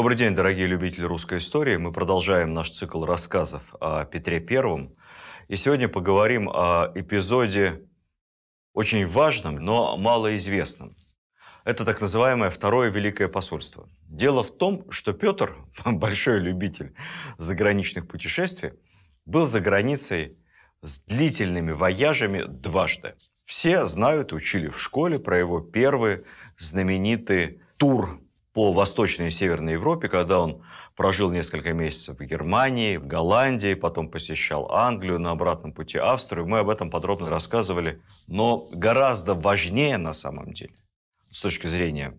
Добрый день, дорогие любители русской истории. Мы продолжаем наш цикл рассказов о Петре Первом. И сегодня поговорим о эпизоде очень важном, но малоизвестном. Это так называемое Второе Великое посольство. Дело в том, что Петр, большой любитель заграничных путешествий, был за границей с длительными вояжами дважды. Все знают, учили в школе про его первый знаменитый тур по Восточной и Северной Европе, когда он прожил несколько месяцев в Германии, в Голландии, потом посещал Англию, на обратном пути Австрию. Мы об этом подробно рассказывали. Но гораздо важнее на самом деле, с точки зрения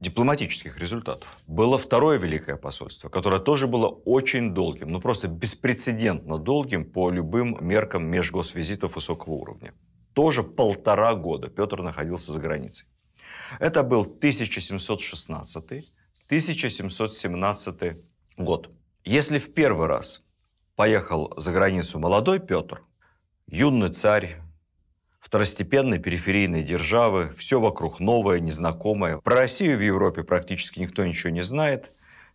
дипломатических результатов, было второе Великое посольство, которое тоже было очень долгим, ну просто беспрецедентно долгим по любым меркам межгосвизитов высокого уровня. Тоже полтора года Петр находился за границей. Это был 1716-1717 год. Если в первый раз поехал за границу молодой Петр, юный царь, второстепенной периферийной державы, все вокруг новое, незнакомое. Про Россию в Европе практически никто ничего не знает.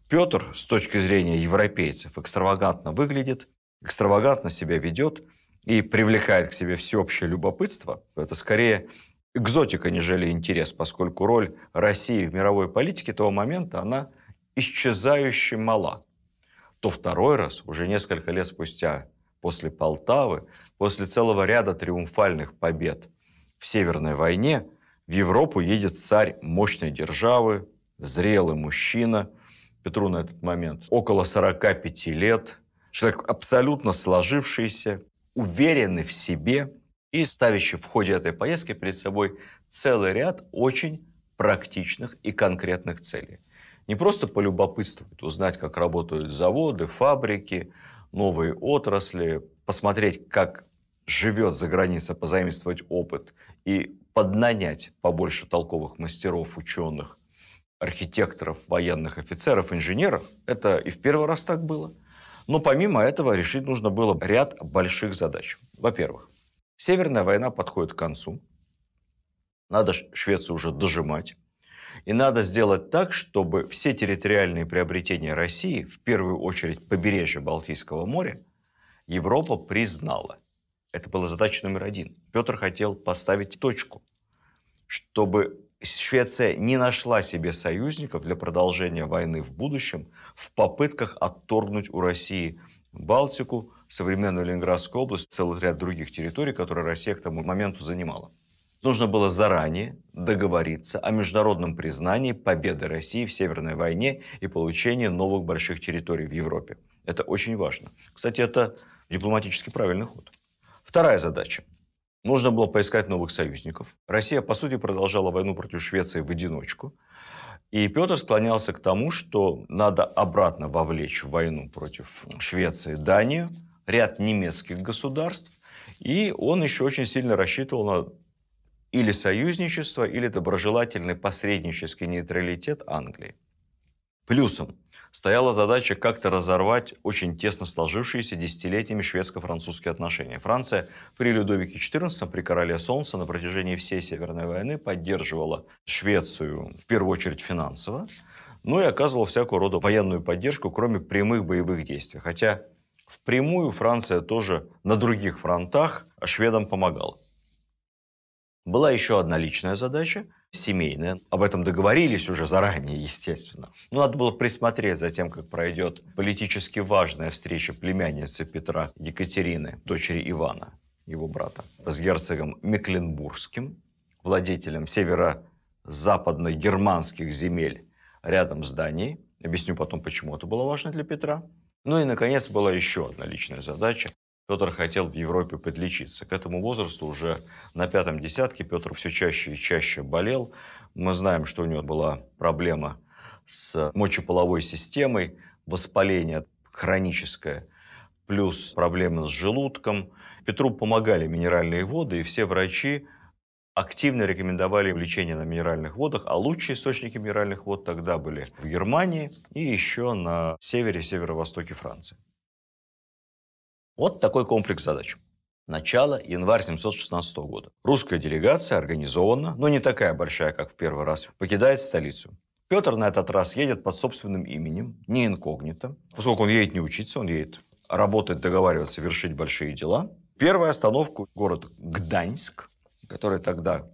Петр, с точки зрения европейцев, экстравагантно выглядит, экстравагантно себя ведет и привлекает к себе всеобщее любопытство. Это скорее экзотика, нежели интерес, поскольку роль России в мировой политике того момента, она исчезающе мала. То второй раз, уже несколько лет спустя, после Полтавы, после целого ряда триумфальных побед в Северной войне, в Европу едет царь мощной державы, зрелый мужчина, Петру на этот момент около 45 лет, человек абсолютно сложившийся, уверенный в себе – и ставящий в ходе этой поездки перед собой целый ряд очень практичных и конкретных целей. Не просто полюбопытствовать, узнать, как работают заводы, фабрики, новые отрасли, посмотреть, как живет за граница, позаимствовать опыт и поднанять побольше толковых мастеров, ученых, архитекторов, военных офицеров, инженеров. Это и в первый раз так было. Но помимо этого решить нужно было ряд больших задач. Во-первых, Северная война подходит к концу. Надо Швецию уже дожимать. И надо сделать так, чтобы все территориальные приобретения России, в первую очередь побережье Балтийского моря, Европа признала. Это была задача номер один. Петр хотел поставить точку, чтобы Швеция не нашла себе союзников для продолжения войны в будущем в попытках отторгнуть у России Балтику, современную Ленинградскую область, целый ряд других территорий, которые Россия к тому моменту занимала. Нужно было заранее договориться о международном признании победы России в Северной войне и получении новых больших территорий в Европе. Это очень важно. Кстати, это дипломатически правильный ход. Вторая задача. Нужно было поискать новых союзников. Россия, по сути, продолжала войну против Швеции в одиночку. И Петр склонялся к тому, что надо обратно вовлечь в войну против Швеции Данию – ряд немецких государств, и он еще очень сильно рассчитывал на или союзничество, или доброжелательный посреднический нейтралитет Англии. Плюсом стояла задача как-то разорвать очень тесно сложившиеся десятилетиями шведско-французские отношения. Франция при Людовике XIV, при Короле Солнца на протяжении всей Северной войны поддерживала Швецию в первую очередь финансово, но ну и оказывала всякую роду военную поддержку, кроме прямых боевых действий. Хотя Впрямую Франция тоже на других фронтах а шведам помогала. Была еще одна личная задача, семейная. Об этом договорились уже заранее, естественно. Но надо было присмотреть за тем, как пройдет политически важная встреча племянницы Петра Екатерины, дочери Ивана, его брата, с герцогом Мекленбургским, владетелем северо-западно-германских земель рядом с Данией. Объясню потом, почему это было важно для Петра. Ну и, наконец, была еще одна личная задача. Петр хотел в Европе подлечиться. К этому возрасту уже на пятом десятке Петр все чаще и чаще болел. Мы знаем, что у него была проблема с мочеполовой системой, воспаление хроническое, плюс проблемы с желудком. Петру помогали минеральные воды, и все врачи активно рекомендовали лечение на минеральных водах, а лучшие источники минеральных вод тогда были в Германии и еще на севере, северо-востоке Франции. Вот такой комплекс задач. Начало январь 716 года. Русская делегация организована, но не такая большая, как в первый раз, покидает столицу. Петр на этот раз едет под собственным именем, не инкогнито. Поскольку он едет не учиться, он едет работать, договариваться, вершить большие дела. Первая остановка – город Гданьск, который тогда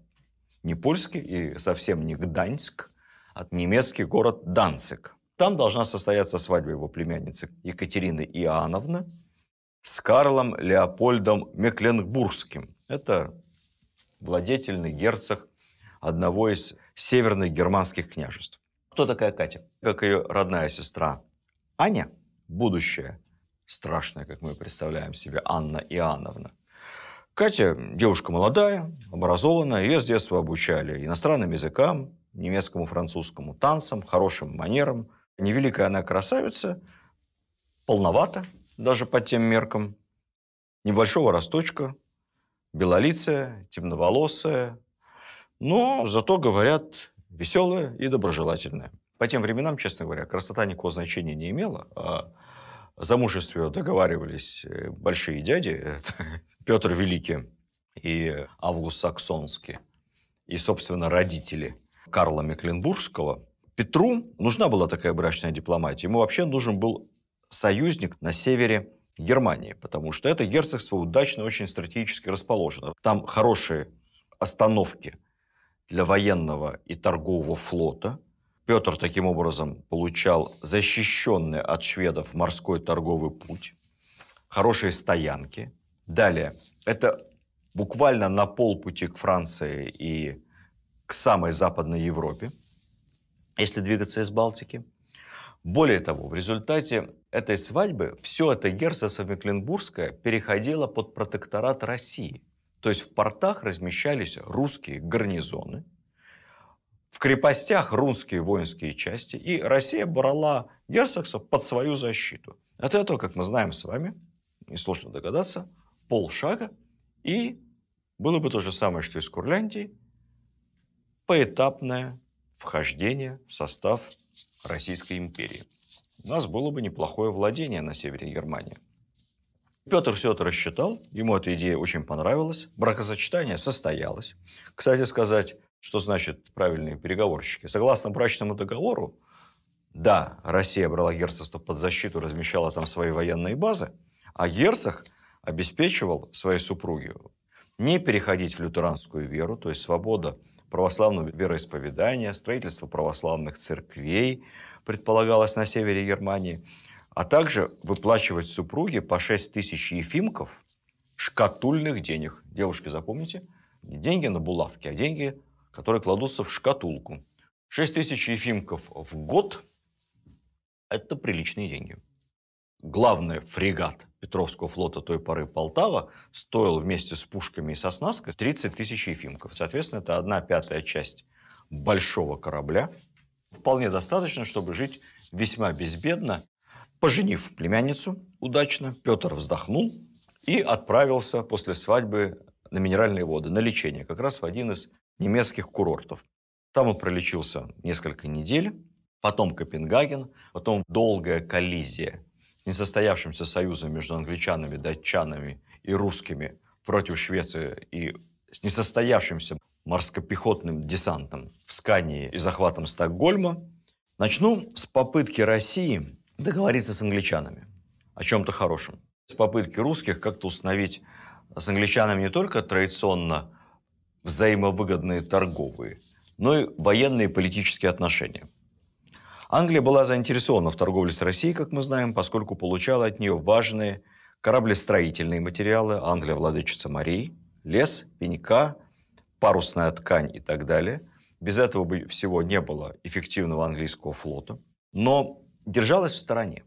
не польский и совсем не Гданьск, а немецкий город Данцик. Там должна состояться свадьба его племянницы Екатерины Иоанновны с Карлом Леопольдом Мекленбургским. Это владетельный герцог одного из северных германских княжеств. Кто такая Катя? Как ее родная сестра Аня, будущая, страшная, как мы представляем себе, Анна Иоанновна, Катя девушка молодая, образованная, ее с детства обучали иностранным языкам, немецкому, французскому, танцам, хорошим манерам. Невеликая она красавица, полновата даже по тем меркам, небольшого росточка, белолицая, темноволосая, но зато, говорят, веселая и доброжелательная. По тем временам, честно говоря, красота никакого значения не имела, а замужестве договаривались э, большие дяди, э, Петр Великий и Август Саксонский, и, собственно, родители Карла Мекленбургского. Петру нужна была такая брачная дипломатия. Ему вообще нужен был союзник на севере Германии, потому что это герцогство удачно очень стратегически расположено. Там хорошие остановки для военного и торгового флота – Петр таким образом получал защищенный от шведов морской торговый путь, хорошие стоянки. Далее, это буквально на полпути к Франции и к самой Западной Европе, если двигаться из Балтики. Более того, в результате этой свадьбы все это герцогство Мекленбургское переходило под протекторат России. То есть в портах размещались русские гарнизоны – в крепостях русские воинские части, и Россия брала герцогсов под свою защиту. От этого, как мы знаем с вами, несложно догадаться, полшага, и было бы то же самое, что и с Курляндией, поэтапное вхождение в состав Российской империи. У нас было бы неплохое владение на севере Германии. Петр все это рассчитал, ему эта идея очень понравилась, бракосочетание состоялось. Кстати сказать, что значит правильные переговорщики? Согласно брачному договору, да, Россия брала герцогство под защиту, размещала там свои военные базы, а герцог обеспечивал своей супруге не переходить в лютеранскую веру, то есть свобода православного вероисповедания, строительство православных церквей предполагалось на севере Германии, а также выплачивать супруге по 6 тысяч ефимков шкатульных денег. Девушки, запомните, не деньги на булавки, а деньги которые кладутся в шкатулку. 6 тысяч ефимков в год – это приличные деньги. Главный фрегат Петровского флота той поры Полтава стоил вместе с пушками и со снаской 30 тысяч ефимков. Соответственно, это одна пятая часть большого корабля. Вполне достаточно, чтобы жить весьма безбедно. Поженив племянницу удачно, Петр вздохнул и отправился после свадьбы на минеральные воды, на лечение, как раз в один из немецких курортов. Там он пролечился несколько недель, потом Копенгаген, потом долгая коллизия с несостоявшимся союзом между англичанами, датчанами и русскими против Швеции и с несостоявшимся морскопехотным десантом в Скании и захватом Стокгольма. Начну с попытки России договориться с англичанами о чем-то хорошем. С попытки русских как-то установить с англичанами не только традиционно взаимовыгодные торговые, но и военные и политические отношения. Англия была заинтересована в торговле с Россией, как мы знаем, поскольку получала от нее важные кораблестроительные материалы, Англия владычица морей, лес, пенька, парусная ткань и так далее. Без этого бы всего не было эффективного английского флота. Но держалась в стороне.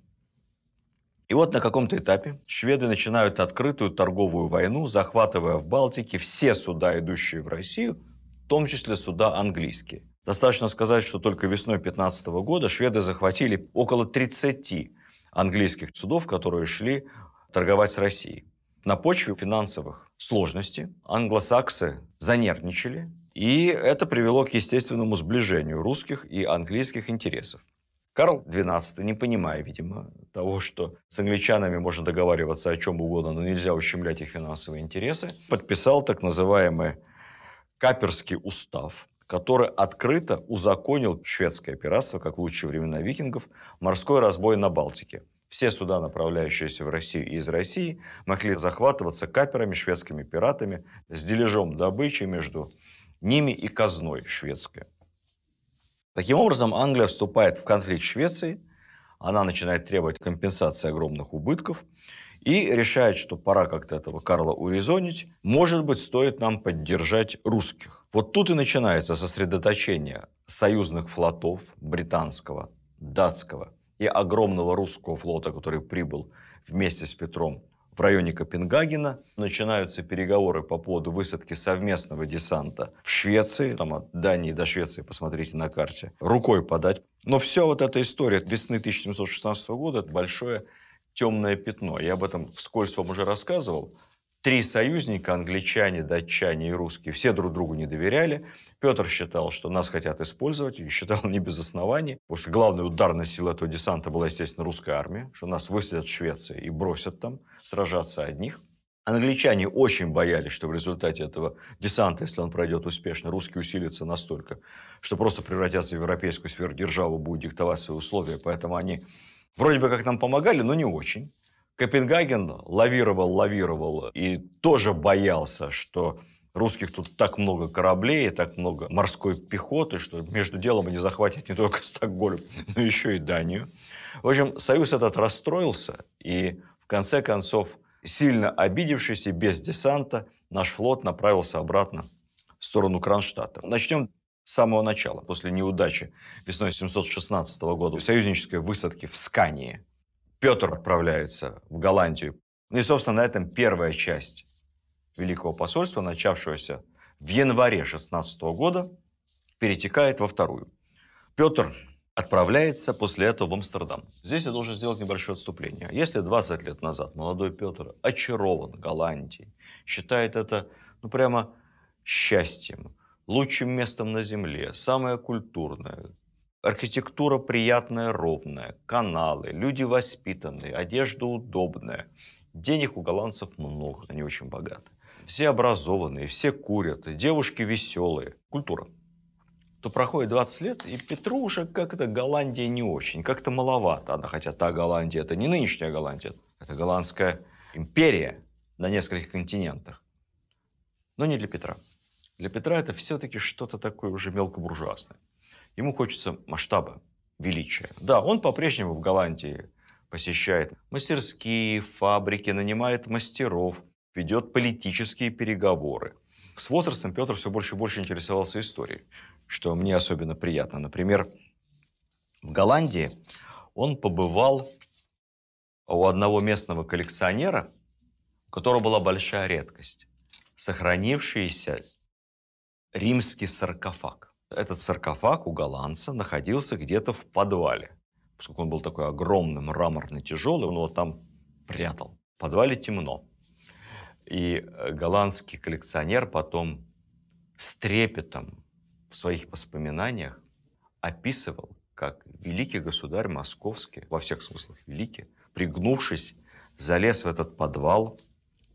И вот на каком-то этапе шведы начинают открытую торговую войну, захватывая в Балтике все суда, идущие в Россию, в том числе суда английские. Достаточно сказать, что только весной 15 года шведы захватили около 30 английских судов, которые шли торговать с Россией. На почве финансовых сложностей англосаксы занервничали, и это привело к естественному сближению русских и английских интересов. Карл XII, не понимая, видимо, того, что с англичанами можно договариваться о чем угодно, но нельзя ущемлять их финансовые интересы, подписал так называемый Каперский устав, который открыто узаконил шведское пиратство, как в лучшие времена викингов, морской разбой на Балтике. Все суда, направляющиеся в Россию и из России, могли захватываться каперами, шведскими пиратами, с дележом добычи между ними и казной шведской. Таким образом, Англия вступает в конфликт с Швецией, она начинает требовать компенсации огромных убытков и решает, что пора как-то этого Карла урезонить. Может быть, стоит нам поддержать русских. Вот тут и начинается сосредоточение союзных флотов британского, датского и огромного русского флота, который прибыл вместе с Петром в районе Копенгагена. Начинаются переговоры по поводу высадки совместного десанта в Швеции. Там от Дании до Швеции, посмотрите на карте. Рукой подать. Но вся вот эта история весны 1716 года – это большое темное пятно. Я об этом вскользь вам уже рассказывал три союзника, англичане, датчане и русские, все друг другу не доверяли. Петр считал, что нас хотят использовать, и считал не без оснований, потому что главная ударная сила этого десанта была, естественно, русская армия, что нас выследят в Швеции и бросят там сражаться одних. Англичане очень боялись, что в результате этого десанта, если он пройдет успешно, русские усилятся настолько, что просто превратятся в европейскую сверхдержаву, будет диктовать свои условия. Поэтому они вроде бы как нам помогали, но не очень. Копенгаген лавировал, лавировал и тоже боялся, что русских тут так много кораблей, так много морской пехоты, что между делом они захватят не только Стокгольм, но еще и Данию. В общем, союз этот расстроился, и в конце концов, сильно обидевшись и без десанта, наш флот направился обратно в сторону Кронштадта. Начнем с самого начала, после неудачи весной 716 года союзнической высадки в Скании Петр отправляется в Голландию. Ну и, собственно, на этом первая часть Великого посольства, начавшегося в январе 16 года, перетекает во вторую. Петр отправляется после этого в Амстердам. Здесь я должен сделать небольшое отступление. Если 20 лет назад молодой Петр очарован Голландией, считает это ну прямо счастьем, лучшим местом на земле, самое культурное, Архитектура приятная, ровная, каналы, люди воспитанные, одежда удобная. Денег у голландцев много, они очень богаты. Все образованные, все курят, девушки веселые. Культура. То проходит 20 лет, и Петру уже как-то Голландия не очень, как-то маловато. Она, хотя та Голландия, это не нынешняя Голландия, это голландская империя на нескольких континентах. Но не для Петра. Для Петра это все-таки что-то такое уже мелкобуржуазное. Ему хочется масштаба, величия. Да, он по-прежнему в Голландии посещает мастерские, фабрики, нанимает мастеров, ведет политические переговоры. С возрастом Петр все больше и больше интересовался историей, что мне особенно приятно. Например, в Голландии он побывал у одного местного коллекционера, у которого была большая редкость – сохранившийся римский саркофаг. Этот саркофаг у голландца находился где-то в подвале. Поскольку он был такой огромный, мраморный, тяжелый, он его там прятал. В подвале темно. И э, голландский коллекционер потом с трепетом в своих воспоминаниях описывал, как великий государь московский, во всех смыслах великий, пригнувшись, залез в этот подвал,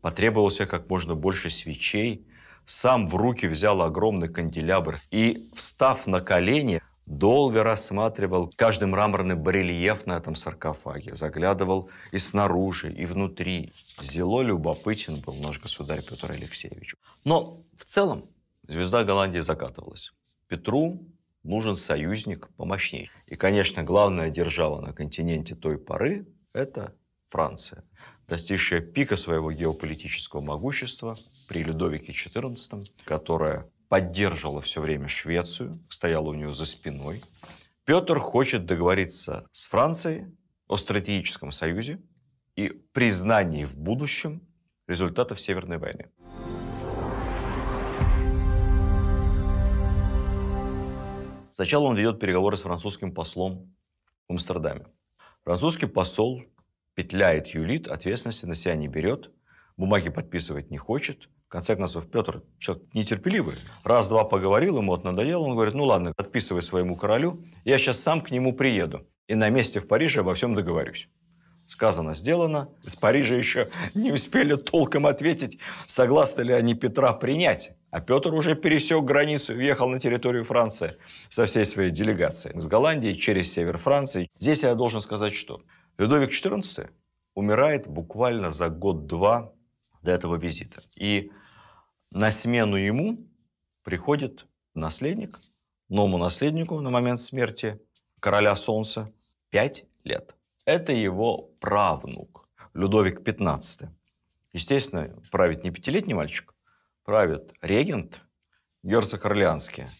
потребовался как можно больше свечей, сам в руки взял огромный канделябр и, встав на колени, долго рассматривал каждый мраморный барельеф на этом саркофаге, заглядывал и снаружи, и внутри. Зело любопытен был наш государь Петр Алексеевич. Но в целом звезда Голландии закатывалась. Петру нужен союзник помощнее, И, конечно, главная держава на континенте той поры – это Франция достигшая пика своего геополитического могущества при Людовике XIV, которая поддерживала все время Швецию, стояла у нее за спиной. Петр хочет договориться с Францией о стратегическом союзе и признании в будущем результатов Северной войны. Сначала он ведет переговоры с французским послом в Амстердаме. Французский посол петляет юлит, ответственности на себя не берет, бумаги подписывать не хочет. В конце концов, Петр человек нетерпеливый. Раз-два поговорил, ему вот надоело, он говорит, ну ладно, подписывай своему королю, я сейчас сам к нему приеду и на месте в Париже обо всем договорюсь. Сказано, сделано. Из Парижа еще не успели толком ответить, согласны ли они Петра принять. А Петр уже пересек границу, въехал на территорию Франции со всей своей делегацией. С Голландии через север Франции. Здесь я должен сказать, что Людовик XIV умирает буквально за год-два до этого визита. И на смену ему приходит наследник, новому наследнику на момент смерти короля солнца пять лет. Это его правнук, Людовик XV. Естественно, правит не пятилетний мальчик, правит регент, герцог Орлеанский –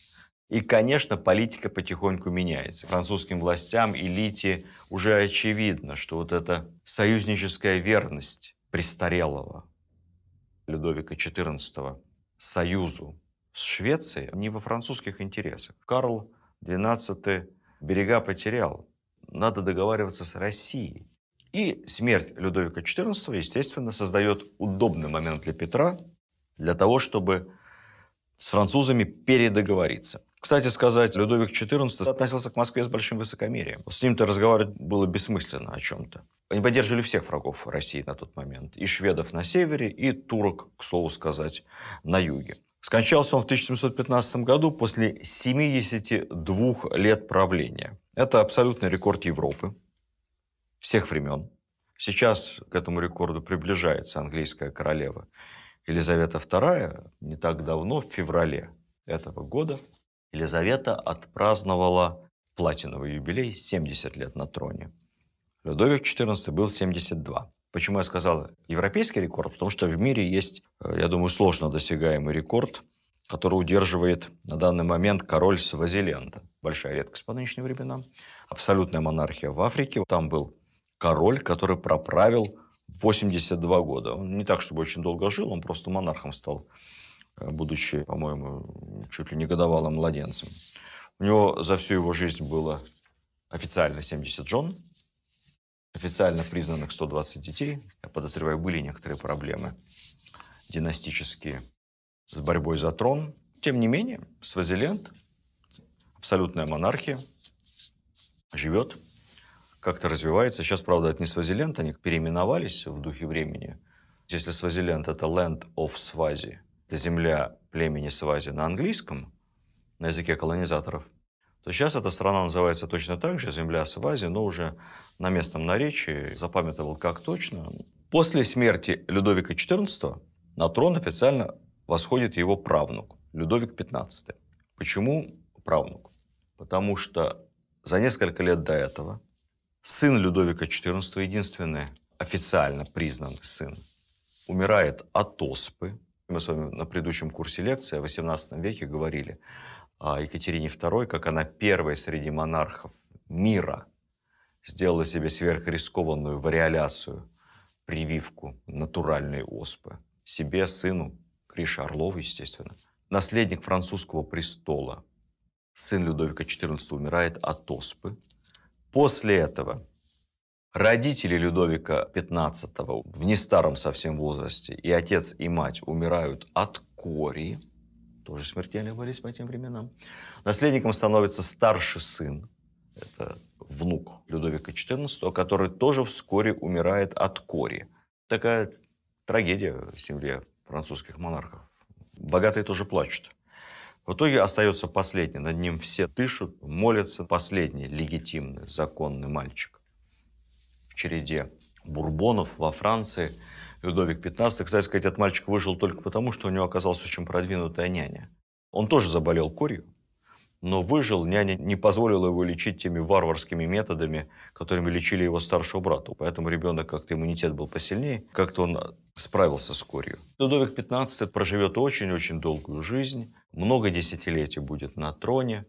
и, конечно, политика потихоньку меняется. Французским властям, элите уже очевидно, что вот эта союзническая верность престарелого Людовика XIV союзу с Швецией не во французских интересах. Карл XII берега потерял. Надо договариваться с Россией. И смерть Людовика XIV, естественно, создает удобный момент для Петра для того, чтобы с французами передоговориться. Кстати сказать, Людовик XIV относился к Москве с большим высокомерием. С ним-то разговаривать было бессмысленно о чем-то. Они поддерживали всех врагов России на тот момент. И шведов на севере, и турок, к слову сказать, на юге. Скончался он в 1715 году после 72 лет правления. Это абсолютный рекорд Европы всех времен. Сейчас к этому рекорду приближается английская королева. Елизавета II не так давно, в феврале этого года, Елизавета отпраздновала платиновый юбилей 70 лет на троне. Людовик XIV был 72. Почему я сказал европейский рекорд? Потому что в мире есть, э, я думаю, сложно досягаемый рекорд, который удерживает на данный момент король Свазиленда. Большая редкость по нынешним временам. Абсолютная монархия в Африке. Там был король, который проправил 82 года. Он не так, чтобы очень долго жил, он просто монархом стал, э, будучи, по-моему, чуть ли не годовалым младенцем. У него за всю его жизнь было официально 70 жен, официально признанных 120 детей. Я подозреваю, были некоторые проблемы династические с борьбой за трон. Тем не менее, Свазилент, абсолютная монархия, живет как-то развивается. Сейчас, правда, это не Свазиленд, они переименовались в духе времени. Если Свазиленд — это Land of Swazi, это земля племени Свази на английском, на языке колонизаторов, то сейчас эта страна называется точно так же, земля Свази, но уже на местном наречии, запамятовал как точно. После смерти Людовика XIV на трон официально восходит его правнук, Людовик XV. Почему правнук? Потому что за несколько лет до этого Сын Людовика XIV, единственный официально признанный сын, умирает от оспы. Мы с вами на предыдущем курсе лекции о XVIII веке говорили о Екатерине II, как она первой среди монархов мира сделала себе сверхрискованную вариоляцию, прививку натуральной оспы. Себе, сыну, Грише Орлову, естественно. Наследник французского престола, сын Людовика XIV умирает от оспы – После этого родители Людовика XV в нестаром совсем возрасте и отец и мать умирают от кори, тоже смертельная болезнь по тем временам. Наследником становится старший сын, это внук Людовика XIV, который тоже вскоре умирает от кори. Такая трагедия в семье французских монархов. Богатые тоже плачут. В итоге остается последний. Над ним все дышат, молятся. Последний легитимный, законный мальчик в череде бурбонов во Франции. Людовик XV, кстати сказать, этот мальчик выжил только потому, что у него оказалась очень продвинутая няня. Он тоже заболел корью, но выжил, няня не позволила его лечить теми варварскими методами, которыми лечили его старшего брата. Поэтому ребенок как-то иммунитет был посильнее, как-то он справился с корью. Людовик XV проживет очень-очень долгую жизнь, много десятилетий будет на троне,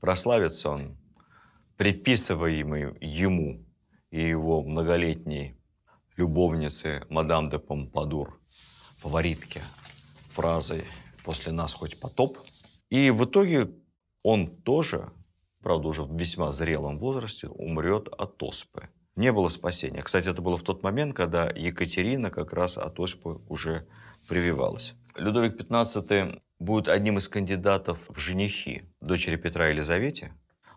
прославится он приписываемый ему и его многолетней любовнице мадам де Помпадур, фаворитке, фразой «после нас хоть потоп». И в итоге он тоже, правда уже в весьма зрелом возрасте, умрет от оспы. Не было спасения. Кстати, это было в тот момент, когда Екатерина как раз от оспы уже прививалась. Людовик XV будет одним из кандидатов в женихи дочери Петра Елизавете,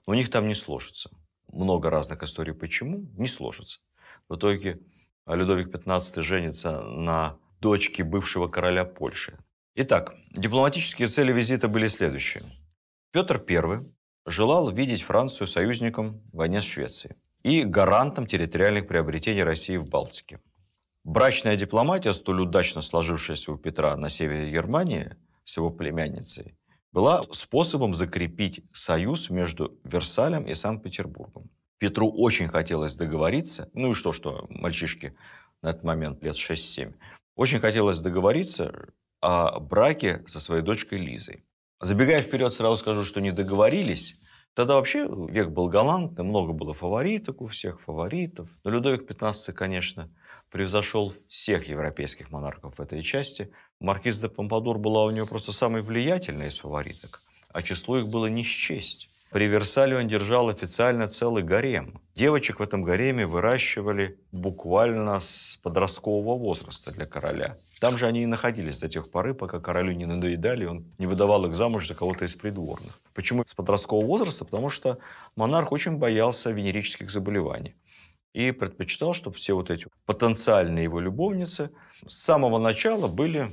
но у них там не сложится. Много разных историй почему, не сложится. В итоге а Людовик XV женится на дочке бывшего короля Польши. Итак, дипломатические цели визита были следующие. Петр I желал видеть Францию союзником в войне с Швецией и гарантом территориальных приобретений России в Балтике. Брачная дипломатия, столь удачно сложившаяся у Петра на севере Германии с его племянницей, была способом закрепить союз между Версалем и Санкт-Петербургом. Петру очень хотелось договориться, ну и что, что мальчишки на этот момент лет 6-7, очень хотелось договориться о браке со своей дочкой Лизой. Забегая вперед, сразу скажу, что не договорились. Тогда вообще век был галантный, много было фавориток у всех, фаворитов. Но Людовик XV, конечно, превзошел всех европейских монархов в этой части. Маркиз де Помпадур была у него просто самой влиятельной из фавориток, а число их было не счесть. При Версале он держал официально целый гарем. Девочек в этом гареме выращивали буквально с подросткового возраста для короля. Там же они и находились до тех поры, пока королю не надоедали, он не выдавал их замуж за кого-то из придворных. Почему с подросткового возраста? Потому что монарх очень боялся венерических заболеваний и предпочитал, чтобы все вот эти потенциальные его любовницы с самого начала были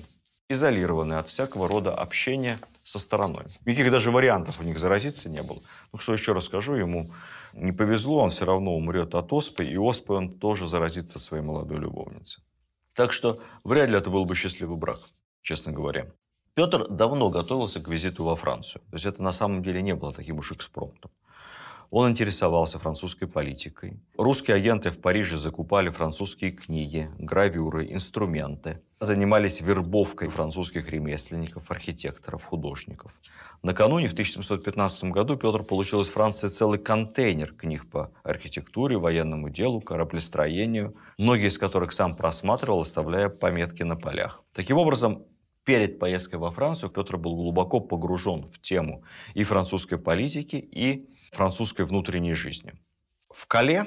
изолированы от всякого рода общения со стороной. Никаких даже вариантов у них заразиться не было. Ну, что еще расскажу, ему не повезло, он все равно умрет от оспы, и оспой он тоже заразится своей молодой любовницей. Так что вряд ли это был бы счастливый брак, честно говоря. Петр давно готовился к визиту во Францию. То есть это на самом деле не было таким уж экспромтом. Он интересовался французской политикой. Русские агенты в Париже закупали французские книги, гравюры, инструменты занимались вербовкой французских ремесленников, архитекторов, художников. Накануне, в 1715 году, Петр получил из Франции целый контейнер книг по архитектуре, военному делу, кораблестроению, многие из которых сам просматривал, оставляя пометки на полях. Таким образом, перед поездкой во Францию Петр был глубоко погружен в тему и французской политики, и французской внутренней жизни. В Кале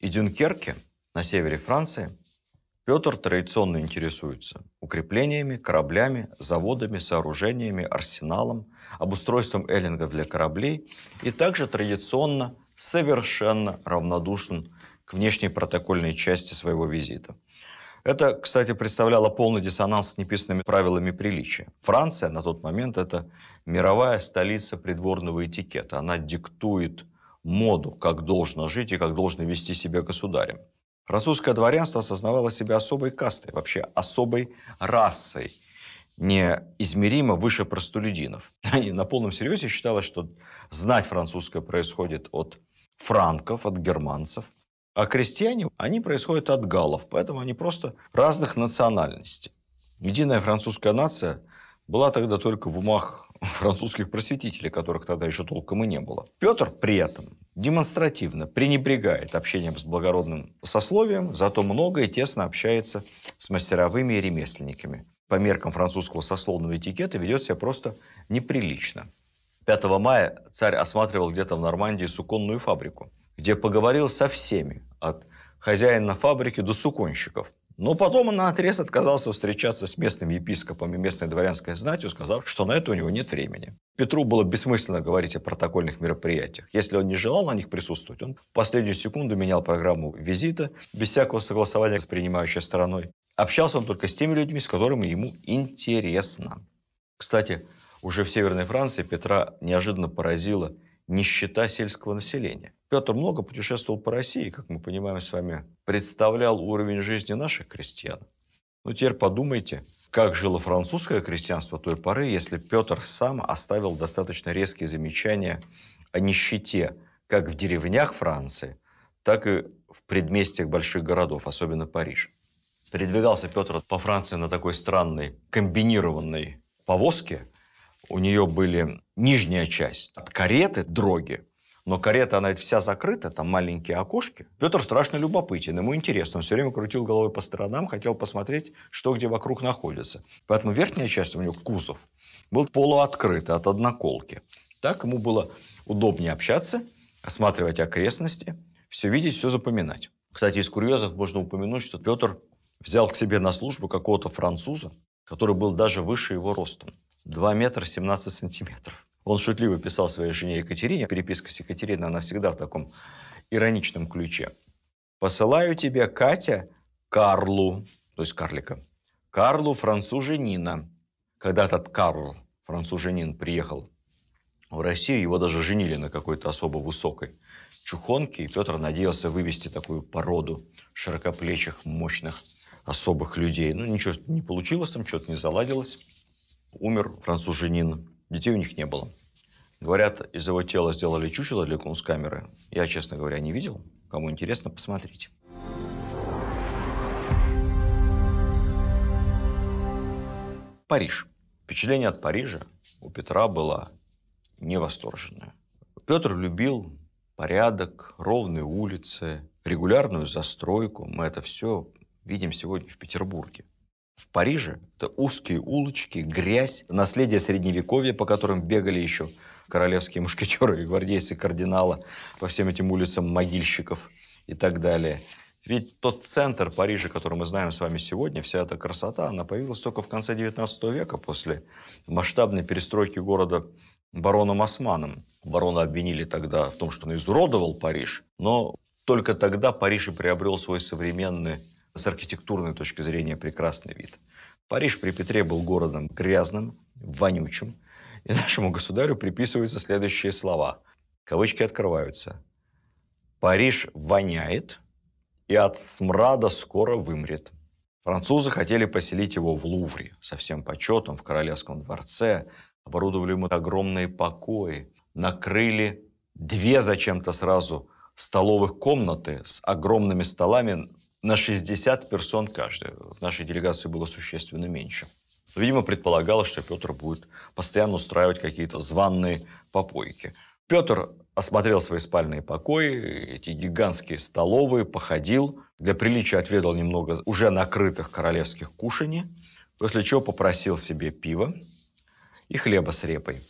и Дюнкерке на севере Франции Петр традиционно интересуется укреплениями, кораблями, заводами, сооружениями, арсеналом, обустройством эллингов для кораблей и также традиционно совершенно равнодушен к внешней протокольной части своего визита. Это, кстати, представляло полный диссонанс с неписанными правилами приличия. Франция на тот момент – это мировая столица придворного этикета. Она диктует моду, как должно жить и как должно вести себя государем. Французское дворянство осознавало себя особой кастой, вообще особой расой, неизмеримо выше простолюдинов. И на полном серьезе считалось, что знать французское происходит от франков, от германцев, а крестьяне, они происходят от галлов, поэтому они просто разных национальностей. Единая французская нация была тогда только в умах французских просветителей, которых тогда еще толком и не было. Петр при этом демонстративно пренебрегает общением с благородным сословием, зато много и тесно общается с мастеровыми и ремесленниками. По меркам французского сословного этикета ведет себя просто неприлично. 5 мая царь осматривал где-то в Нормандии суконную фабрику, где поговорил со всеми, от хозяина фабрики до суконщиков – но потом он на отрез отказался встречаться с местным епископом и местной дворянской знатью, сказав, что на это у него нет времени. Петру было бессмысленно говорить о протокольных мероприятиях. Если он не желал на них присутствовать, он в последнюю секунду менял программу визита без всякого согласования с принимающей стороной. Общался он только с теми людьми, с которыми ему интересно. Кстати, уже в Северной Франции Петра неожиданно поразило нищета сельского населения. Петр много путешествовал по России, как мы понимаем с вами, представлял уровень жизни наших крестьян. Но ну, теперь подумайте, как жило французское крестьянство той поры, если Петр сам оставил достаточно резкие замечания о нищете как в деревнях Франции, так и в предместьях больших городов, особенно Париж. Передвигался Петр по Франции на такой странной комбинированной повозке, у нее были нижняя часть от кареты, дроги, но карета, она ведь вся закрыта, там маленькие окошки. Петр страшно любопытен, ему интересно. Он все время крутил головой по сторонам, хотел посмотреть, что где вокруг находится. Поэтому верхняя часть у него, кузов, был полуоткрыта от одноколки. Так ему было удобнее общаться, осматривать окрестности, все видеть, все запоминать. Кстати, из курьезов можно упомянуть, что Петр взял к себе на службу какого-то француза, который был даже выше его ростом. 2 метра 17 сантиметров. Он шутливо писал своей жене Екатерине. Переписка с Екатериной, она всегда в таком ироничном ключе. «Посылаю тебе, Катя, Карлу, то есть карлика, Карлу француженина». Когда этот Карл, француженин, приехал в Россию, его даже женили на какой-то особо высокой чухонке, и Петр надеялся вывести такую породу широкоплечих, мощных, особых людей. Ну, ничего не получилось там, что-то не заладилось умер француженин. Детей у них не было. Говорят, из его тела сделали чучело для кунсткамеры. Я, честно говоря, не видел. Кому интересно, посмотрите. Париж. Впечатление от Парижа у Петра было невосторженное. Петр любил порядок, ровные улицы, регулярную застройку. Мы это все видим сегодня в Петербурге в Париже. Это узкие улочки, грязь, наследие средневековья, по которым бегали еще королевские мушкетеры и гвардейцы кардинала по всем этим улицам могильщиков и так далее. Ведь тот центр Парижа, который мы знаем с вами сегодня, вся эта красота, она появилась только в конце XIX века после масштабной перестройки города бароном Османом. Барона обвинили тогда в том, что он изуродовал Париж, но только тогда Париж и приобрел свой современный с архитектурной точки зрения прекрасный вид. Париж при Петре был городом грязным, вонючим, и нашему государю приписываются следующие слова. Кавычки открываются. «Париж воняет и от смрада скоро вымрет». Французы хотели поселить его в Лувре со всем почетом в Королевском дворце, оборудовали ему огромные покои, накрыли две зачем-то сразу столовых комнаты с огромными столами, на 60 персон каждый. В нашей делегации было существенно меньше. Видимо, предполагалось, что Петр будет постоянно устраивать какие-то званные попойки. Петр осмотрел свои спальные покои, эти гигантские столовые, походил, для приличия отведал немного уже накрытых королевских кушаний, после чего попросил себе пива и хлеба с репой.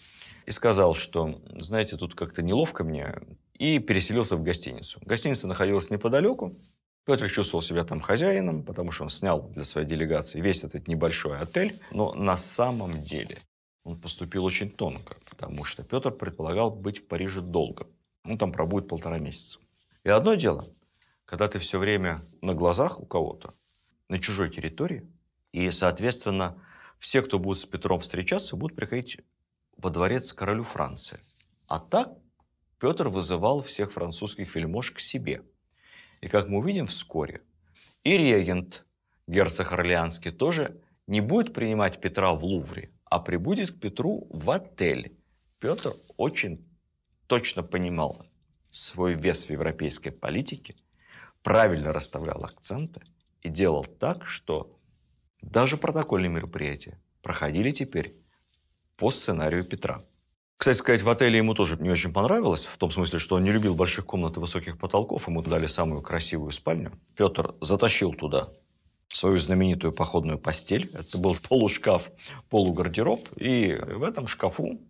И сказал, что, знаете, тут как-то неловко мне, и переселился в гостиницу. Гостиница находилась неподалеку, Петр чувствовал себя там хозяином, потому что он снял для своей делегации весь этот небольшой отель, но на самом деле он поступил очень тонко, потому что Петр предполагал быть в Париже долго. Ну, там пробудет полтора месяца. И одно дело, когда ты все время на глазах у кого-то, на чужой территории, и, соответственно, все, кто будут с Петром встречаться, будут приходить во дворец королю Франции. А так Петр вызывал всех французских вельмож к себе – и, как мы увидим, вскоре. И регент, герцог Орлеанский, тоже не будет принимать Петра в Лувре, а прибудет к Петру в отель. Петр очень точно понимал свой вес в европейской политике, правильно расставлял акценты и делал так, что даже протокольные мероприятия проходили теперь по сценарию Петра. Кстати сказать, в отеле ему тоже не очень понравилось, в том смысле, что он не любил больших комнат и высоких потолков, ему дали самую красивую спальню. Петр затащил туда свою знаменитую походную постель. Это был полушкаф, полугардероб, и в этом шкафу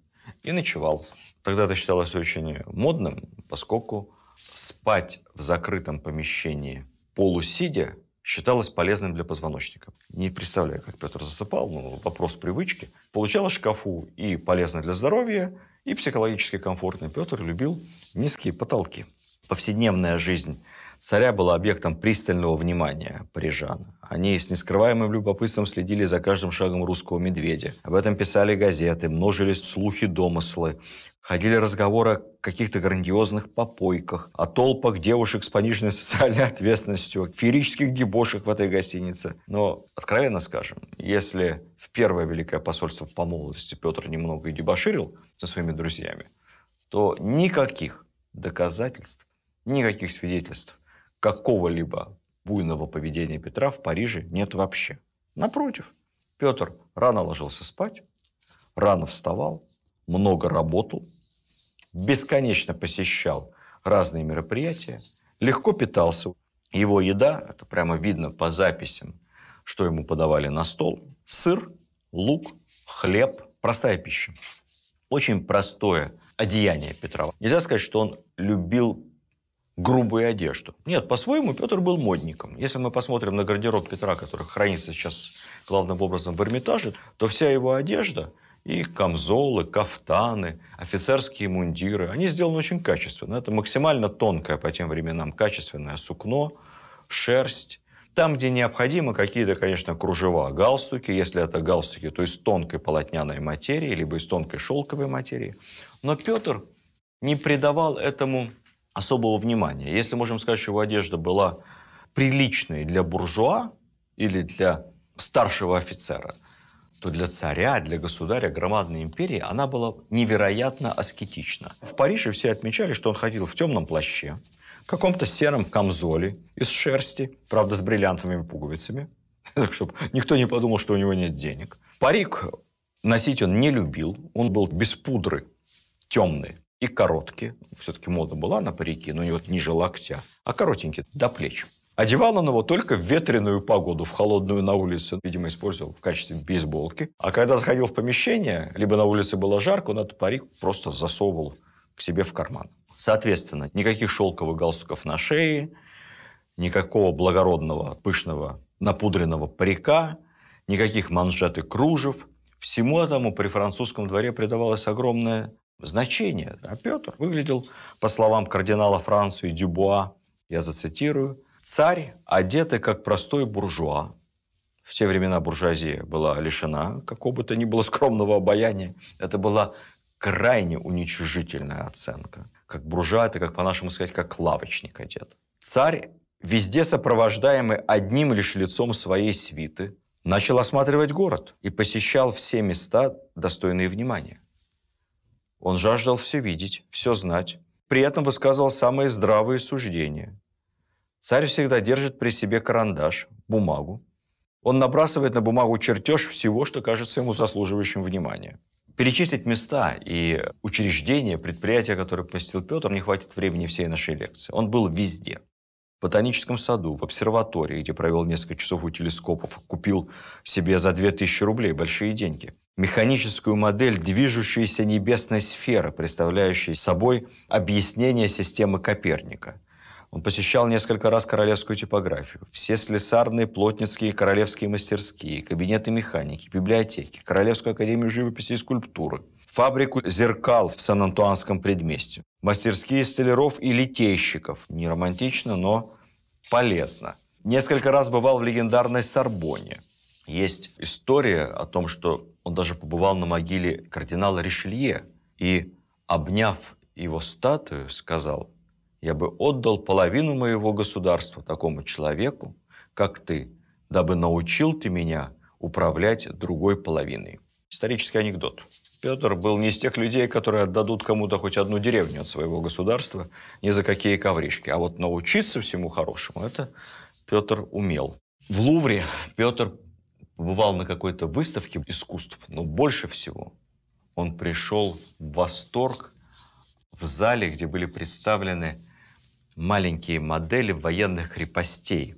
и ночевал. Тогда это считалось очень модным, поскольку спать в закрытом помещении полусидя считалось полезным для позвоночника. Не представляю, как Петр засыпал, но вопрос привычки. Получалось шкафу и полезно для здоровья, и психологически комфортно. Петр любил низкие потолки. Повседневная жизнь царя была объектом пристального внимания парижан. Они с нескрываемым любопытством следили за каждым шагом русского медведя. Об этом писали газеты, множились слухи, домыслы. Ходили разговоры о каких-то грандиозных попойках, о толпах девушек с пониженной социальной ответственностью, феерических дебошек в этой гостинице. Но, откровенно скажем, если в первое Великое посольство по молодости Петр немного и дебоширил со своими друзьями, то никаких доказательств, никаких свидетельств какого-либо буйного поведения Петра в Париже нет вообще. Напротив, Петр рано ложился спать, рано вставал, много работал, бесконечно посещал разные мероприятия, легко питался. Его еда, это прямо видно по записям, что ему подавали на стол, сыр, лук, хлеб, простая пища. Очень простое одеяние Петрова. Нельзя сказать, что он любил грубую одежду. Нет, по-своему Петр был модником. Если мы посмотрим на гардероб Петра, который хранится сейчас главным образом в Эрмитаже, то вся его одежда и камзолы, кафтаны, офицерские мундиры, они сделаны очень качественно. Это максимально тонкое по тем временам качественное сукно, шерсть, там, где необходимо, какие-то, конечно, кружева, галстуки, если это галстуки, то из тонкой полотняной материи, либо из тонкой шелковой материи. Но Петр не придавал этому особого внимания. Если можем сказать, что его одежда была приличной для буржуа или для старшего офицера, то для царя, для государя громадной империи она была невероятно аскетична. В Париже все отмечали, что он ходил в темном плаще, каком-то сером камзоле из шерсти, правда, с бриллиантовыми пуговицами, так чтобы никто не подумал, что у него нет денег. Парик носить он не любил, он был без пудры, темный и короткие. Все-таки мода была на парики, но не вот ниже локтя, а коротенькие, до плеч. Одевал он его только в ветреную погоду, в холодную на улице. Видимо, использовал в качестве бейсболки. А когда заходил в помещение, либо на улице было жарко, он этот парик просто засовывал к себе в карман. Соответственно, никаких шелковых галстуков на шее, никакого благородного, пышного, напудренного парика, никаких манжет и кружев. Всему этому при французском дворе придавалось огромное значение. А Петр выглядел, по словам кардинала Франции Дюбуа, я зацитирую, «Царь, одетый как простой буржуа, в те времена буржуазия была лишена какого бы то ни было скромного обаяния. Это была крайне уничижительная оценка. Как буржуа, это, как по-нашему сказать, как лавочник одет. Царь, везде сопровождаемый одним лишь лицом своей свиты, начал осматривать город и посещал все места, достойные внимания. Он жаждал все видеть, все знать, при этом высказывал самые здравые суждения. Царь всегда держит при себе карандаш, бумагу. Он набрасывает на бумагу чертеж всего, что кажется ему заслуживающим внимания. Перечислить места и учреждения, предприятия, которые посетил Петр, не хватит времени всей нашей лекции. Он был везде. В ботаническом саду, в обсерватории, где провел несколько часов у телескопов, купил себе за 2000 рублей большие деньги – механическую модель движущейся небесной сферы, представляющей собой объяснение системы Коперника. Он посещал несколько раз королевскую типографию, все слесарные, плотницкие королевские мастерские, кабинеты механики, библиотеки, Королевскую академию живописи и скульптуры, фабрику зеркал в Сан-Антуанском предместе, мастерские столяров и литейщиков. Не романтично, но полезно. Несколько раз бывал в легендарной Сорбоне – есть история о том, что он даже побывал на могиле кардинала Ришелье и, обняв его статую, сказал, «Я бы отдал половину моего государства такому человеку, как ты, дабы научил ты меня управлять другой половиной». Исторический анекдот. Петр был не из тех людей, которые отдадут кому-то хоть одну деревню от своего государства, ни за какие ковришки. А вот научиться всему хорошему – это Петр умел. В Лувре Петр бывал на какой-то выставке искусств, но больше всего он пришел в восторг в зале, где были представлены маленькие модели военных крепостей,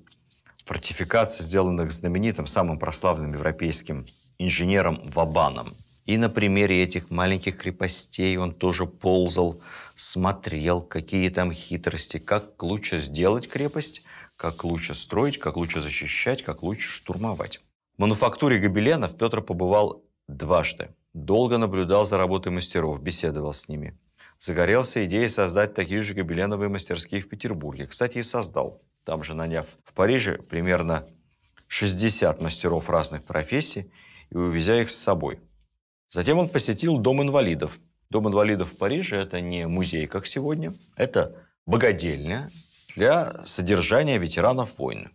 фортификаций, сделанных знаменитым, самым прославленным европейским инженером Вабаном. И на примере этих маленьких крепостей он тоже ползал, смотрел, какие там хитрости, как лучше сделать крепость, как лучше строить, как лучше защищать, как лучше штурмовать мануфактуре гобеленов Петр побывал дважды. Долго наблюдал за работой мастеров, беседовал с ними. Загорелся идеей создать такие же гобеленовые мастерские в Петербурге. Кстати, и создал. Там же наняв в Париже примерно 60 мастеров разных профессий и увезя их с собой. Затем он посетил Дом инвалидов. Дом инвалидов в Париже – это не музей, как сегодня. Это богадельня для содержания ветеранов войны.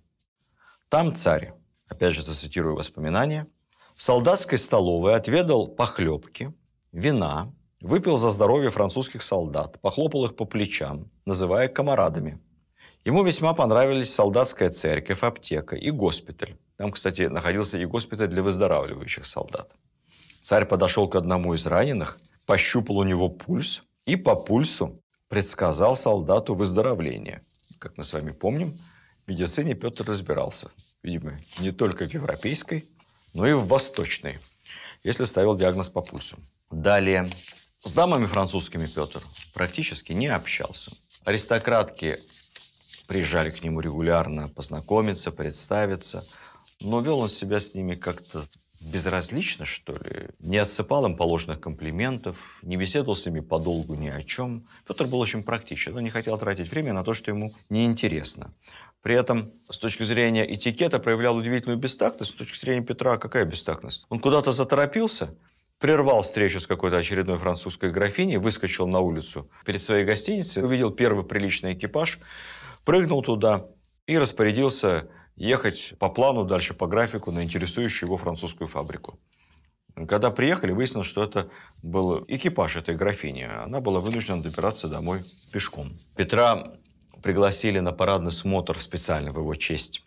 Там царь опять же зацитирую воспоминания, в солдатской столовой отведал похлебки, вина, выпил за здоровье французских солдат, похлопал их по плечам, называя комарадами. Ему весьма понравились солдатская церковь, аптека и госпиталь. Там, кстати, находился и госпиталь для выздоравливающих солдат. Царь подошел к одному из раненых, пощупал у него пульс и по пульсу предсказал солдату выздоровление. Как мы с вами помним, в медицине Петр разбирался – видимо, не только в европейской, но и в восточной, если ставил диагноз по пульсу. Далее. С дамами французскими Петр практически не общался. Аристократки приезжали к нему регулярно познакомиться, представиться, но вел он себя с ними как-то безразлично, что ли, не отсыпал им положенных комплиментов, не беседовал с ними подолгу ни о чем. Петр был очень практичен, он не хотел тратить время на то, что ему неинтересно. При этом, с точки зрения этикета, проявлял удивительную бестактность. С точки зрения Петра, а какая бестактность? Он куда-то заторопился, прервал встречу с какой-то очередной французской графиней, выскочил на улицу перед своей гостиницей, увидел первый приличный экипаж, прыгнул туда и распорядился ехать по плану, дальше по графику на интересующую его французскую фабрику. Когда приехали, выяснилось, что это был экипаж этой графини. Она была вынуждена добираться домой пешком. Петра пригласили на парадный смотр специально в его честь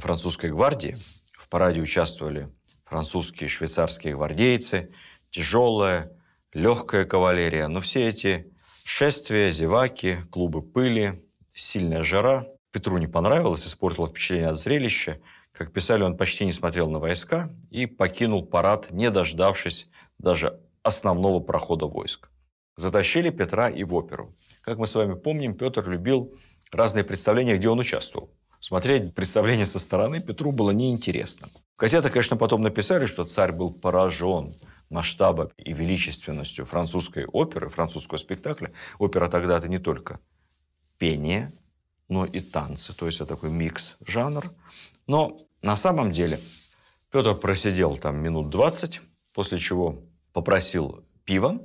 французской гвардии. В параде участвовали французские, швейцарские гвардейцы, тяжелая, легкая кавалерия. Но все эти шествия, зеваки, клубы пыли, сильная жара Петру не понравилось, испортило впечатление от зрелища. Как писали, он почти не смотрел на войска и покинул парад, не дождавшись даже основного прохода войск. Затащили Петра и в оперу. Как мы с вами помним, Петр любил разные представления, где он участвовал. Смотреть представление со стороны Петру было неинтересно. Газеты, конечно, потом написали, что царь был поражен масштабом и величественностью французской оперы, французского спектакля. Опера тогда это не только пение, но и танцы. То есть это такой микс-жанр. Но на самом деле Петр просидел там минут 20, после чего попросил пива,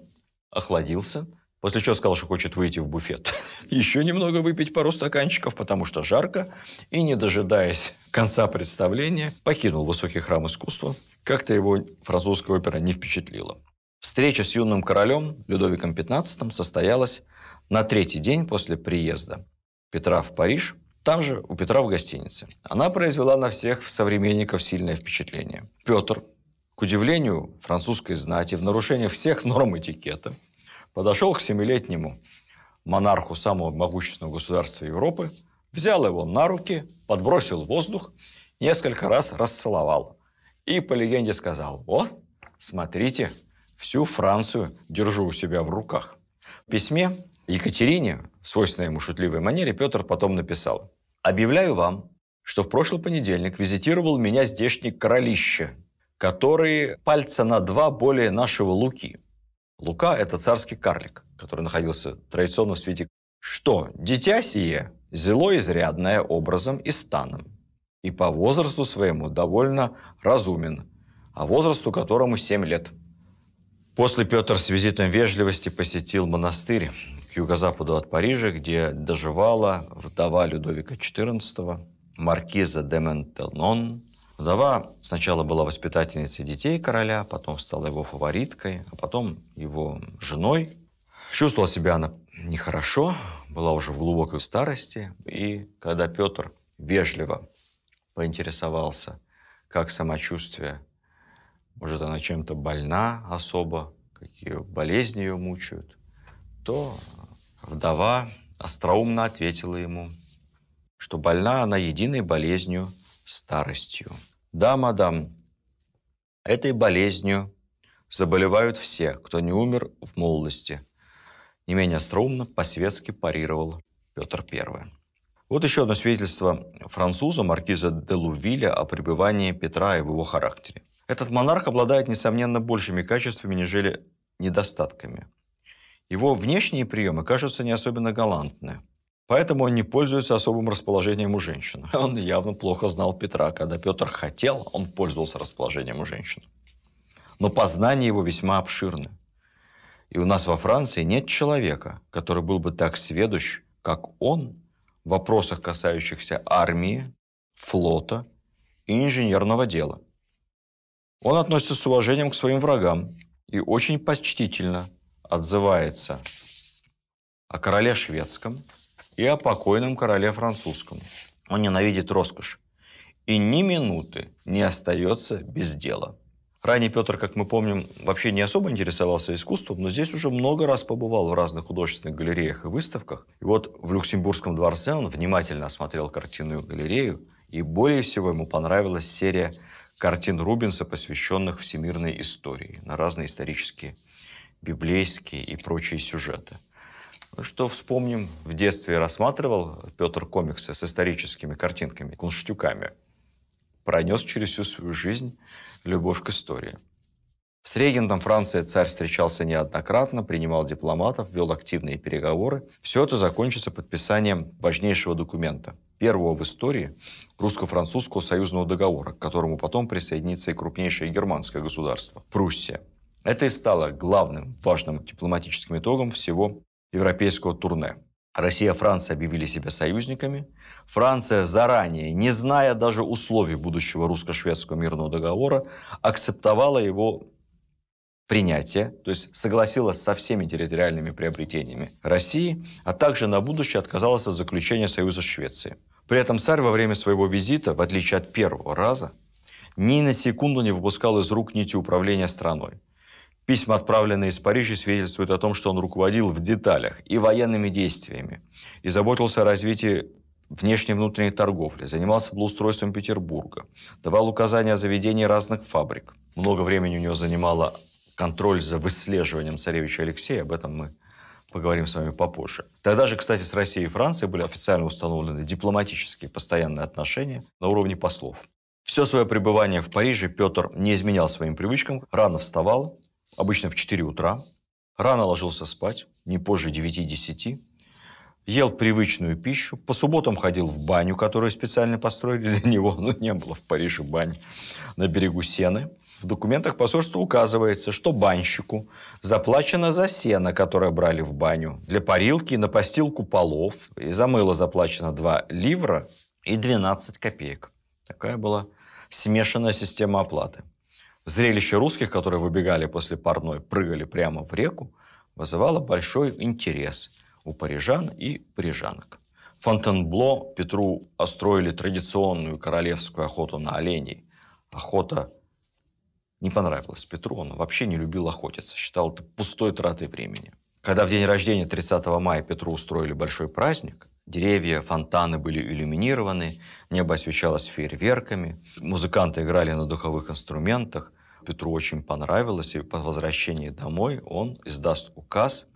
охладился – После чего сказал, что хочет выйти в буфет. Еще немного выпить пару стаканчиков, потому что жарко. И, не дожидаясь конца представления, покинул высокий храм искусства. Как-то его французская опера не впечатлила. Встреча с юным королем Людовиком XV состоялась на третий день после приезда Петра в Париж, там же у Петра в гостинице. Она произвела на всех современников сильное впечатление. Петр, к удивлению французской знати, в нарушение всех норм этикета, подошел к семилетнему монарху самого могущественного государства Европы, взял его на руки, подбросил в воздух, несколько раз расцеловал. И, по легенде, сказал, вот, смотрите, всю Францию держу у себя в руках. В письме Екатерине, свойственной ему шутливой манере, Петр потом написал, «Объявляю вам, что в прошлый понедельник визитировал меня здешний королище, который пальца на два более нашего Луки. Лука – это царский карлик, который находился традиционно в свете. Что дитя сие зело изрядное образом и станом, и по возрасту своему довольно разумен, а возрасту которому семь лет. После Петр с визитом вежливости посетил монастырь к юго-западу от Парижа, где доживала вдова Людовика XIV, маркиза де Ментелнон – Вдова сначала была воспитательницей детей короля, потом стала его фавориткой, а потом его женой. Чувствовала себя она нехорошо, была уже в глубокой старости. И когда Петр вежливо поинтересовался, как самочувствие, может, она чем-то больна особо, какие болезни ее мучают, то вдова остроумно ответила ему, что больна она единой болезнью – старостью. Да, мадам, этой болезнью заболевают все, кто не умер в молодости. Не менее остроумно по-светски парировал Петр I. Вот еще одно свидетельство француза маркиза де Лувиля о пребывании Петра и в его характере. Этот монарх обладает, несомненно, большими качествами, нежели недостатками. Его внешние приемы кажутся не особенно галантны. Поэтому он не пользуется особым расположением у женщин. Он явно плохо знал Петра. Когда Петр хотел, он пользовался расположением у женщин. Но познания его весьма обширны. И у нас во Франции нет человека, который был бы так сведущ, как он, в вопросах, касающихся армии, флота и инженерного дела. Он относится с уважением к своим врагам и очень почтительно отзывается о короле шведском – и о покойном короле французском. Он ненавидит роскошь и ни минуты не остается без дела. Ранее Петр, как мы помним, вообще не особо интересовался искусством, но здесь уже много раз побывал в разных художественных галереях и выставках. И вот в Люксембургском дворце он внимательно осмотрел картинную галерею, и более всего ему понравилась серия картин Рубенса, посвященных всемирной истории, на разные исторические, библейские и прочие сюжеты что вспомним, в детстве рассматривал Петр комиксы с историческими картинками, кунштюками. Пронес через всю свою жизнь любовь к истории. С регентом Франции царь встречался неоднократно, принимал дипломатов, вел активные переговоры. Все это закончится подписанием важнейшего документа, первого в истории русско-французского союзного договора, к которому потом присоединится и крупнейшее германское государство – Пруссия. Это и стало главным важным дипломатическим итогом всего европейского турне. Россия и Франция объявили себя союзниками. Франция заранее, не зная даже условий будущего русско-шведского мирного договора, акцептовала его принятие, то есть согласилась со всеми территориальными приобретениями России, а также на будущее отказалась от заключения союза с Швецией. При этом царь во время своего визита, в отличие от первого раза, ни на секунду не выпускал из рук нити управления страной. Письма, отправленные из Парижа, свидетельствуют о том, что он руководил в деталях и военными действиями, и заботился о развитии внешней и внутренней торговли, занимался благоустройством Петербурга, давал указания о заведении разных фабрик. Много времени у него занимало контроль за выслеживанием царевича Алексея, об этом мы поговорим с вами попозже. Тогда же, кстати, с Россией и Францией были официально установлены дипломатические постоянные отношения на уровне послов. Все свое пребывание в Париже Петр не изменял своим привычкам, рано вставал, обычно в 4 утра, рано ложился спать, не позже 9-10, ел привычную пищу, по субботам ходил в баню, которую специально построили для него, но ну, не было в Париже бань на берегу Сены. В документах посольства указывается, что банщику заплачено за сено, которое брали в баню, для парилки и на постилку полов, и за мыло заплачено 2 ливра и 12 копеек. Такая была смешанная система оплаты. Зрелище русских, которые выбегали после парной, прыгали прямо в реку, вызывало большой интерес у парижан и парижанок. Фонтенбло Петру остроили традиционную королевскую охоту на оленей. Охота не понравилась Петру, он вообще не любил охотиться, считал это пустой тратой времени. Когда в день рождения 30 мая Петру устроили большой праздник, Деревья, фонтаны были иллюминированы, небо освещалось фейерверками, музыканты играли на духовых инструментах. Петру очень понравилось, и по возвращении домой он издаст указ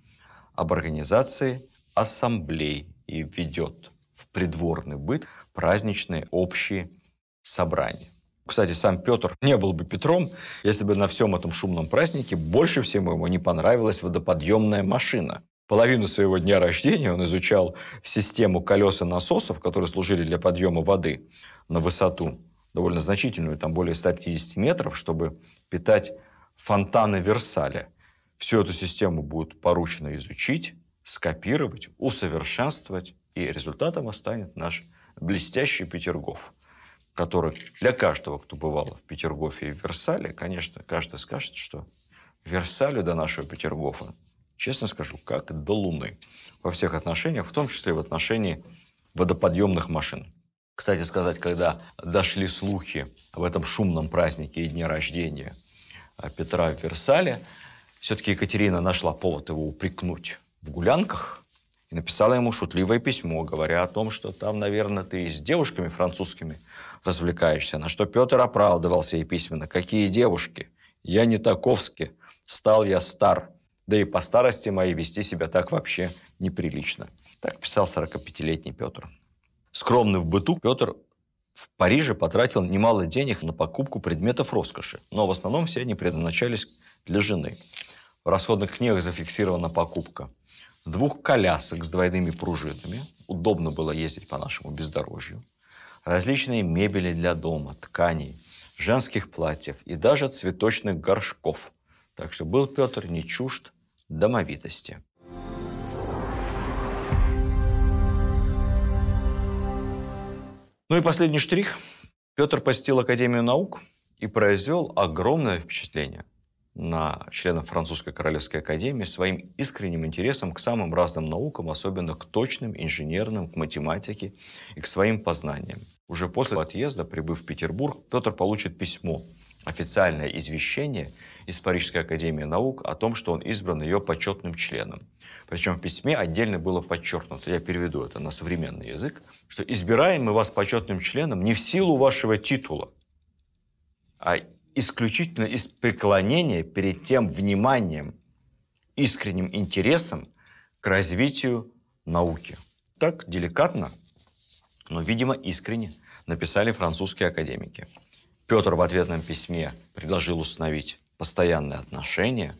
об организации ассамблей и введет в придворный быт праздничные общие собрания. Кстати, сам Петр не был бы Петром, если бы на всем этом шумном празднике больше всего ему не понравилась водоподъемная машина. Половину своего дня рождения он изучал систему колес и насосов, которые служили для подъема воды на высоту довольно значительную, там более 150 метров, чтобы питать фонтаны Версаля. Всю эту систему будет поручено изучить, скопировать, усовершенствовать, и результатом останет наш блестящий Петергоф, который для каждого, кто бывал в Петергофе и в Версале, конечно, каждый скажет, что Версалю до нашего Петергофа честно скажу, как до Луны во всех отношениях, в том числе в отношении водоподъемных машин. Кстати сказать, когда дошли слухи об этом шумном празднике и дне рождения а, Петра в Версале, все-таки Екатерина нашла повод его упрекнуть в гулянках и написала ему шутливое письмо, говоря о том, что там, наверное, ты с девушками французскими развлекаешься. На что Петр оправдывался ей письменно. «Какие девушки? Я не таковски. Стал я стар да и по старости моей вести себя так вообще неприлично. Так писал 45-летний Петр. Скромный в быту Петр в Париже потратил немало денег на покупку предметов роскоши, но в основном все они предназначались для жены. В расходных книгах зафиксирована покупка двух колясок с двойными пружинами. Удобно было ездить по нашему бездорожью. Различные мебели для дома, тканей, женских платьев и даже цветочных горшков. Так что был Петр не чужд домовитості. Ну и последний штрих. Петр посетил Академию наук и произвел огромное впечатление на членов Французской Королевской Академии своим искренним интересом к самым разным наукам, особенно к точным, инженерным, к математике и к своим познаниям. Уже после отъезда, прибыв в Петербург, Петр получит письмо, официальное извещение из Парижской академии наук о том, что он избран ее почетным членом. Причем в письме отдельно было подчеркнуто, я переведу это на современный язык, что избираем мы вас почетным членом не в силу вашего титула, а исключительно из преклонения перед тем вниманием, искренним интересом к развитию науки. Так деликатно, но, видимо, искренне написали французские академики. Петр в ответном письме предложил установить постоянные отношения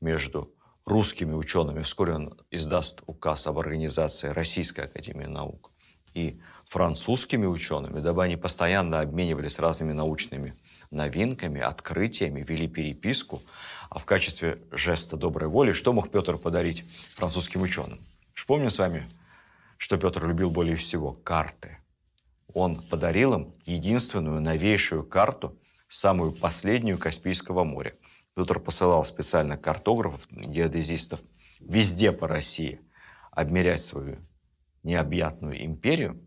между русскими учеными, вскоре он издаст указ об организации Российской Академии Наук, и французскими учеными, дабы они постоянно обменивались разными научными новинками, открытиями, вели переписку. А в качестве жеста доброй воли что мог Петр подарить французским ученым? Вспомним с вами, что Петр любил более всего – карты. Он подарил им единственную новейшую карту, самую последнюю Каспийского моря. Петр посылал специально картографов, геодезистов везде по России обмерять свою необъятную империю.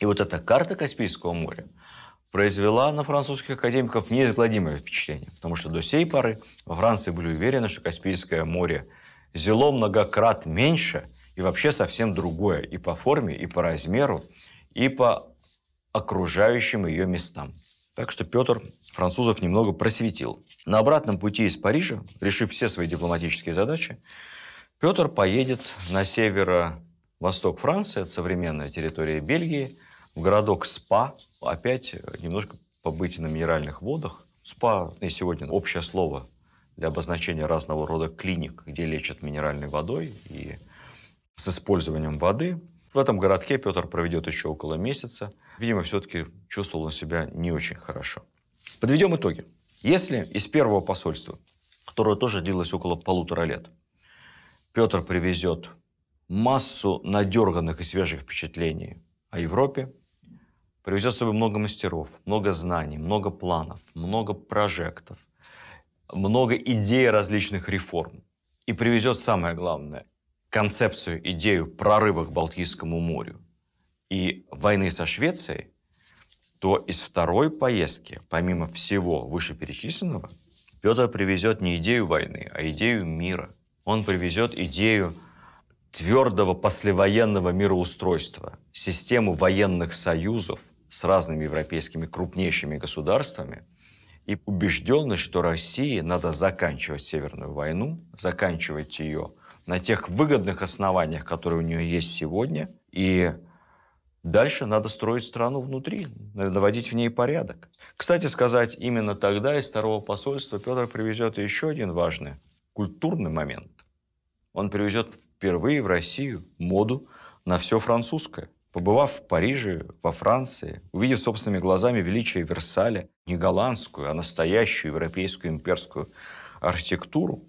И вот эта карта Каспийского моря произвела на французских академиков неизгладимое впечатление, потому что до сей поры во Франции были уверены, что Каспийское море зело многократ меньше и вообще совсем другое и по форме, и по размеру, и по окружающим ее местам. Так что Петр французов немного просветил. На обратном пути из Парижа, решив все свои дипломатические задачи, Петр поедет на северо-восток Франции, от современной территории Бельгии, в городок Спа, опять э, немножко побыть на минеральных водах. Спа и сегодня общее слово для обозначения разного рода клиник, где лечат минеральной водой и с использованием воды. В этом городке Петр проведет еще около месяца. Видимо, все-таки чувствовал он себя не очень хорошо. Подведем итоги. Если из первого посольства, которое тоже длилось около полутора лет, Петр привезет массу надерганных и свежих впечатлений о Европе, привезет с собой много мастеров, много знаний, много планов, много прожектов, много идей различных реформ. И привезет самое главное – концепцию, идею прорыва к Балтийскому морю и войны со Швецией, то из второй поездки, помимо всего вышеперечисленного, Петр привезет не идею войны, а идею мира. Он привезет идею твердого послевоенного мироустройства, систему военных союзов с разными европейскими крупнейшими государствами и убежденность, что России надо заканчивать Северную войну, заканчивать ее на тех выгодных основаниях, которые у нее есть сегодня, и Дальше надо строить страну внутри, э, наводить в ней порядок. Кстати сказать, именно тогда из второго посольства Петр привезет еще один важный культурный момент. Он привезет впервые в Россию моду на все французское. Побывав в Париже, во Франции, увидев собственными глазами величие Версаля, не голландскую, а настоящую европейскую имперскую архитектуру,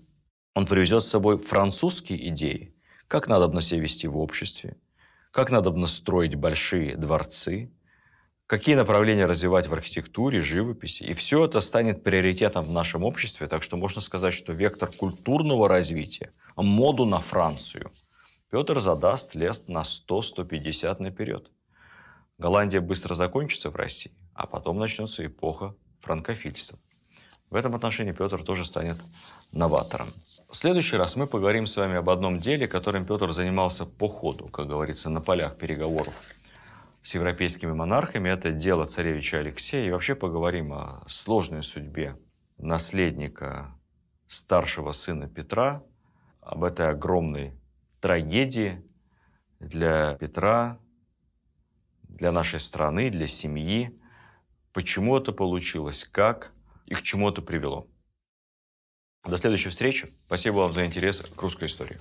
он привезет с собой французские идеи, как надо себя вести в обществе, как надо строить большие дворцы, какие направления развивать в архитектуре, живописи. И все это станет приоритетом в нашем обществе, так что можно сказать, что вектор культурного развития, моду на Францию, Петр задаст лест на 100-150 наперед. Голландия быстро закончится в России, а потом начнется эпоха франкофильства. В этом отношении Петр тоже станет новатором. В следующий раз мы поговорим с вами об одном деле, которым Петр занимался по ходу, как говорится, на полях переговоров с европейскими монархами. Это дело царевича Алексея. И вообще поговорим о сложной судьбе наследника старшего сына Петра, об этой огромной трагедии для Петра, для нашей страны, для семьи. Почему это получилось, как и к чему это привело. До следующей встречи. Спасибо вам за интерес к русской истории.